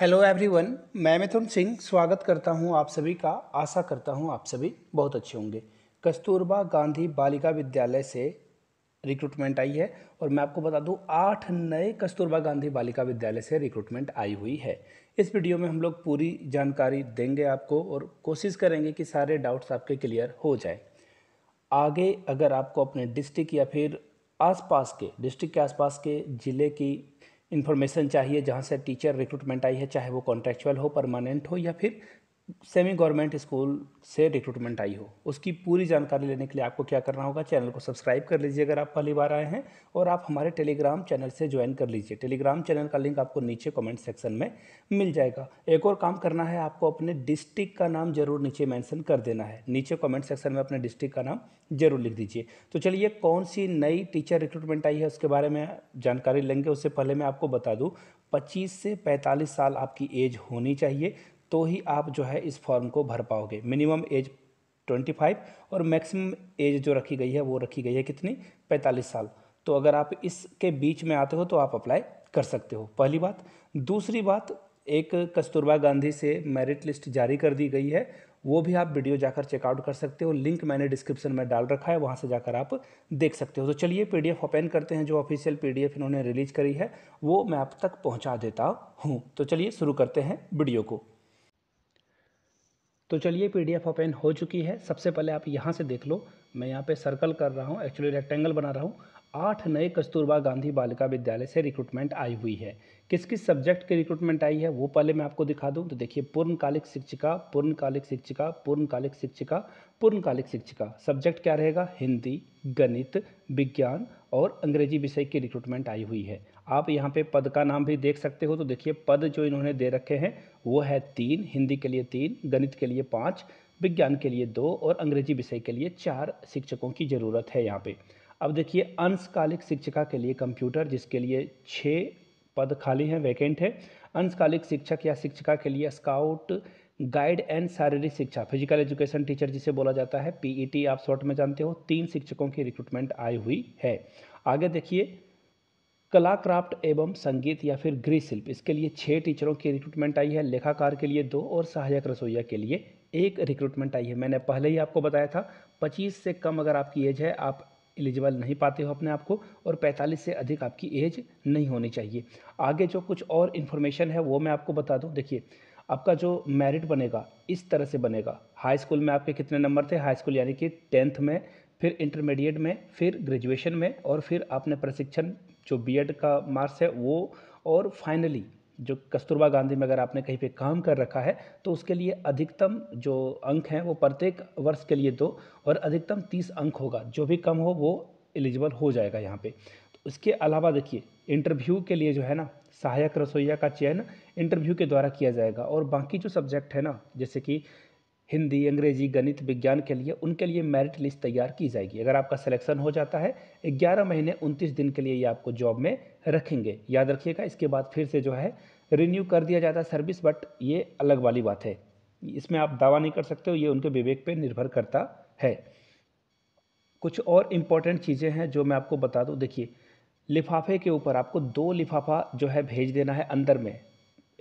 hello everyone मैं मिथुन सिंह स्वागत करता हूं आप सभी का आशा करता हूं आप सभी बहुत अच्छे होंगे कस्तूरबा गांधी बालिका विद्यालय से रिक्रूटमेंट आई है और मैं आपको बता दूं आठ नए कस्तूरबा गांधी बालिका विद्यालय से रिक्रूटमेंट आई हुई है इस वीडियो में हम लोग पूरी जानकारी देंगे आपको और कोशिश करेंगे कि सारे डाउट्स आपके क्लियर हो जाए आगे अगर आपको अपने डिस्ट्रिक्ट या फिर आसपास के डिस्ट्रिक्ट के आसपास के ज़िले की इन्फॉर्मेशन चाहिए जहाँ से टीचर रिक्रूटमेंट आई है चाहे वो कॉन्ट्रेक्चुअल हो परमानेंट हो या फिर सेमी गवर्नमेंट स्कूल से रिक्रूटमेंट आई हो उसकी पूरी जानकारी लेने के लिए आपको क्या करना होगा चैनल को सब्सक्राइब कर लीजिए अगर आप पहली बार आए हैं और आप हमारे टेलीग्राम चैनल से ज्वाइन कर लीजिए टेलीग्राम चैनल का लिंक आपको नीचे कमेंट सेक्शन में मिल जाएगा एक और काम करना है आपको अपने डिस्ट्रिक्ट का नाम जरूर नीचे मैंसन कर देना है नीचे कॉमेंट सेक्शन में अपने डिस्ट्रिक्ट का नाम जरूर लिख दीजिए तो चलिए कौन सी नई टीचर रिक्रूटमेंट आई है उसके बारे में जानकारी लेंगे उससे पहले मैं आपको बता दूँ पच्चीस से पैंतालीस साल आपकी एज होनी चाहिए तो ही आप जो है इस फॉर्म को भर पाओगे मिनिमम एज ट्वेंटी फाइव और मैक्सिमम एज जो रखी गई है वो रखी गई है कितनी पैंतालीस साल तो अगर आप इसके बीच में आते हो तो आप अप्लाई कर सकते हो पहली बात दूसरी बात एक कस्तूरबा गांधी से मेरिट लिस्ट जारी कर दी गई है वो भी आप वीडियो जाकर चेकआउट कर सकते हो लिंक मैंने डिस्क्रिप्शन में डाल रखा है वहाँ से जाकर आप देख सकते हो तो चलिए पीडीएफ ओपन करते हैं जो ऑफिशियल पीडीएफ इन्होंने रिलीज करी है वो मैं आप तक पहुँचा देता हूँ तो चलिए शुरू करते हैं वीडियो को तो चलिए पीडीएफ ओपन हो चुकी है सबसे पहले आप यहाँ से देख लो मैं यहाँ पे सर्कल कर रहा हूँ एक्चुअली रेक्टेंगल बना रहा हूँ आठ नए कस्तूरबा गांधी बालिका विद्यालय से रिक्रूटमेंट आई हुई है किस किस सब्जेक्ट की रिक्रूटमेंट आई है वो पहले मैं आपको दिखा दूं तो देखिए पूर्णकालिक शिक्षिका पूर्णकालिक शिक्षिका पूर्णकालिक शिक्षिका पूर्णकालिक शिक्षिका सब्जेक्ट क्या रहेगा हिंदी गणित विज्ञान और अंग्रेजी विषय की रिक्रूटमेंट आई हुई है आप यहाँ पे पद का नाम भी देख सकते हो तो देखिए पद जो इन्होंने दे रखे हैं वो है तीन हिंदी के लिए तीन गणित के लिए पाँच विज्ञान के लिए दो और अंग्रेजी विषय के लिए चार शिक्षकों की ज़रूरत है यहाँ पर अब देखिए अंशकालिक शिक्षिका के लिए कंप्यूटर जिसके लिए छः पद खाली हैं वैकेंट है अंशकालिक शिक्षक या शिक्षिका के लिए स्काउट गाइड एंड शारीरिक शिक्षा फिजिकल एजुकेशन टीचर जिसे बोला जाता है पीईटी e आप शॉर्ट में जानते हो तीन शिक्षकों की रिक्रूटमेंट आई हुई है आगे देखिए कला क्राफ्ट एवं संगीत या फिर गृहशिल्प इसके लिए छः टीचरों की रिक्रूटमेंट आई है लेखाकार के लिए दो और सहायक रसोईया के लिए एक रिक्रूटमेंट आई है मैंने पहले ही आपको बताया था पच्चीस से कम अगर आपकी एज है आप एलिजिबल नहीं पाते हो अपने आप को और 45 से अधिक आपकी एज नहीं होनी चाहिए आगे जो कुछ और इन्फॉर्मेशन है वो मैं आपको बता दूँ देखिए आपका जो मेरिट बनेगा इस तरह से बनेगा हाई स्कूल में आपके कितने नंबर थे हाई स्कूल यानी कि टेंथ में फिर इंटरमीडिएट में फिर ग्रेजुएशन में और फिर आपने प्रशिक्षण जो बीएड का मार्क्स है वो और फाइनली जो कस्तूरबा गांधी में अगर आपने कहीं पे काम कर रखा है तो उसके लिए अधिकतम जो अंक हैं वो प्रत्येक वर्ष के लिए दो और अधिकतम तीस अंक होगा जो भी कम हो वो एलिजिबल हो जाएगा यहाँ पे तो इसके अलावा देखिए इंटरव्यू के लिए जो है ना सहायक रसोईया का चयन इंटरव्यू के द्वारा किया जाएगा और बाकी जो सब्जेक्ट है ना जैसे कि हिंदी अंग्रेजी गणित विज्ञान के लिए उनके लिए मेरिट लिस्ट तैयार की जाएगी अगर आपका सिलेक्शन हो जाता है 11 महीने 29 दिन के लिए ये आपको जॉब में रखेंगे याद रखिएगा इसके बाद फिर से जो है रिन्यू कर दिया जाता है सर्विस बट ये अलग वाली बात है इसमें आप दावा नहीं कर सकते हो ये उनके विवेक पर निर्भर करता है कुछ और इम्पॉर्टेंट चीज़ें हैं जो मैं आपको बता दूँ देखिए लिफाफे के ऊपर आपको दो लिफाफा जो है भेज देना है अंदर में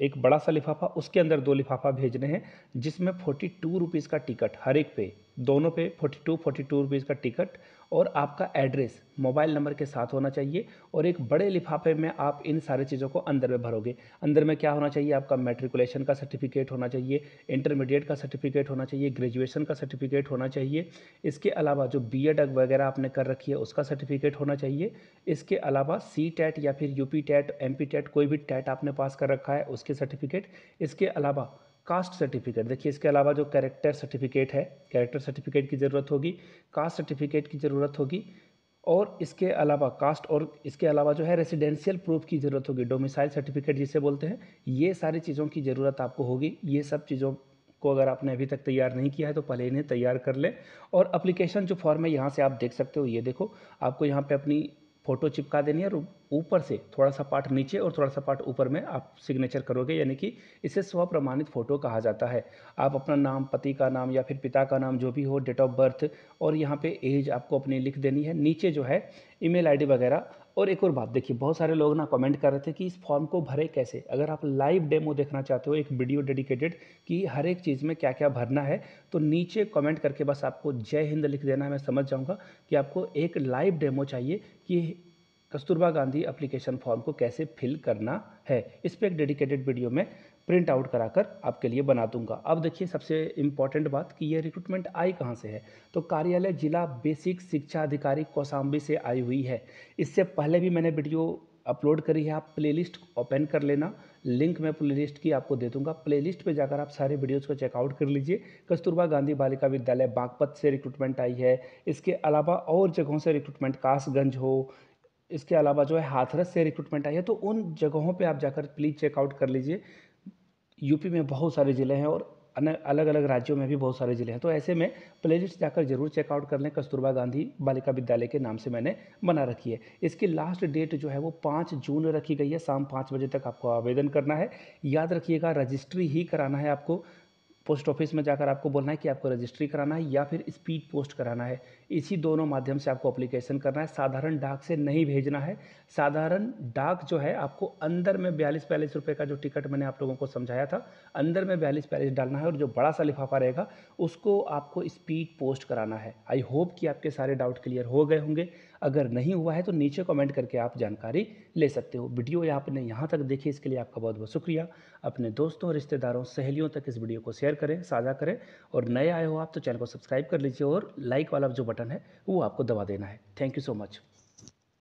एक बड़ा सा लिफाफा उसके अंदर दो लिफाफा भेजने हैं जिसमें फोर्टी टू रुपीज़ का टिकट हर एक पे दोनों पे forty two forty two rupees का टिकट और आपका एड्रेस मोबाइल नंबर के साथ होना चाहिए और एक बड़े लिफाफे में आप इन सारी चीज़ों को अंदर में भरोगे अंदर में क्या होना चाहिए आपका मेट्रिकुलेशन का सर्टिफिकेट होना चाहिए इंटरमीडिएट का सर्टिफिकेट होना चाहिए ग्रेजुएशन का सर्टिफिकेट होना चाहिए इसके अलावा जो बी एड वगैरह आपने कर रखी है उसका सर्टिफिकेट होना चाहिए इसके अलावा सी टैट या फिर U P TET M P TET कोई भी टैट आपने पास कर रखा है उसके सर्टिफिकेट इसके अलावा कास्ट सर्टिफिकेट देखिए इसके अलावा जो कैरेक्टर सर्टिफिकेट है कैरेक्टर सर्टिफिकेट की ज़रूरत होगी कास्ट सर्टिफिकेट की ज़रूरत होगी और इसके अलावा कास्ट और इसके अलावा जो है रेसिडेंशियल प्रूफ की ज़रूरत होगी डोमिसाइल सर्टिफिकेट जिसे बोलते हैं ये सारी चीज़ों की ज़रूरत आपको होगी ये सब चीज़ों को अगर आपने अभी तक तैयार नहीं किया है तो पहले इन्हें तैयार कर लें और अप्लीकेशन जो फॉर्म है यहाँ से आप देख सकते हो ये देखो आपको यहाँ पर अपनी फ़ोटो चिपका देनी है और ऊपर से थोड़ा सा पार्ट नीचे और थोड़ा सा पार्ट ऊपर में आप सिग्नेचर करोगे यानी कि इसे स्व प्रमाणित फ़ोटो कहा जाता है आप अपना नाम पति का नाम या फिर पिता का नाम जो भी हो डेट ऑफ बर्थ और यहाँ पे एज आपको अपनी लिख देनी है नीचे जो है ईमेल आईडी वगैरह और एक और बात देखिए बहुत सारे लोग ना कमेंट कर रहे थे कि इस फॉर्म को भरे कैसे अगर आप लाइव डेमो देखना चाहते हो एक वीडियो डेडिकेटेड कि हर एक चीज़ में क्या क्या भरना है तो नीचे कमेंट करके बस आपको जय हिंद लिख देना है मैं समझ जाऊँगा कि आपको एक लाइव डेमो चाहिए कि कस्तूरबा गांधी अप्लीकेशन फॉर्म को कैसे फिल करना है इस पर एक डेडिकेटेड वीडियो में प्रिंट आउट करा कर आपके लिए बना दूंगा अब देखिए सबसे इम्पॉर्टेंट बात कि यह रिक्रूटमेंट आई कहाँ से है तो कार्यालय जिला बेसिक शिक्षा अधिकारी कौसाम्बी से आई हुई है इससे पहले भी मैंने वीडियो अपलोड करी है आप प्लेलिस्ट ओपन कर लेना लिंक मैं प्लेलिस्ट की आपको दे दूंगा प्लेलिस्ट पे जाकर आप सारे वीडियोस को चेकआउट कर लीजिए कस्तूरबा गांधी बालिका विद्यालय बागपत से रिक्रूटमेंट आई है इसके अलावा और जगहों से रिक्रूटमेंट कासगंज हो इसके अलावा जो है हाथरस से रिक्रूटमेंट आई है तो उन जगहों पे आप जाकर प्लीज़ चेकआउट कर लीजिए यूपी में बहुत सारे ज़िले हैं और अलग अलग राज्यों में भी बहुत सारे ज़िले हैं तो ऐसे में प्लेलिस्ट जाकर जरूर चेकआउट कर लें कस्तूरबा गांधी बालिका विद्यालय के नाम से मैंने बना रखी है इसकी लास्ट डेट जो है वो पाँच जून रखी गई है शाम पाँच बजे तक आपको आवेदन करना है याद रखिएगा रजिस्ट्री ही कराना है आपको पोस्ट ऑफिस में जाकर आपको बोलना है कि आपको रजिस्ट्री कराना है या फिर स्पीड पोस्ट कराना है इसी दोनों माध्यम से आपको अप्लीकेशन करना है साधारण डाक से नहीं भेजना है साधारण डाक जो है आपको अंदर में बयालीस बयालीस रुपये का जो टिकट मैंने आप लोगों को समझाया था अंदर में बयालीस बयालीस डालना है और जो बड़ा सा लिफाफा रहेगा उसको आपको स्पीड पोस्ट कराना है आई होप कि आपके सारे डाउट क्लियर हो गए होंगे अगर नहीं हुआ है तो नीचे कमेंट करके आप जानकारी ले सकते हो वीडियो या आपने यहाँ तक देखी इसके लिए आपका बहुत बहुत शुक्रिया अपने दोस्तों रिश्तेदारों सहेलियों तक इस वीडियो को शेयर करें साझा करें और नए आए हो आप तो चैनल को सब्सक्राइब कर लीजिए और लाइक वाला जो बटन है वो आपको दबा देना है थैंक यू सो मच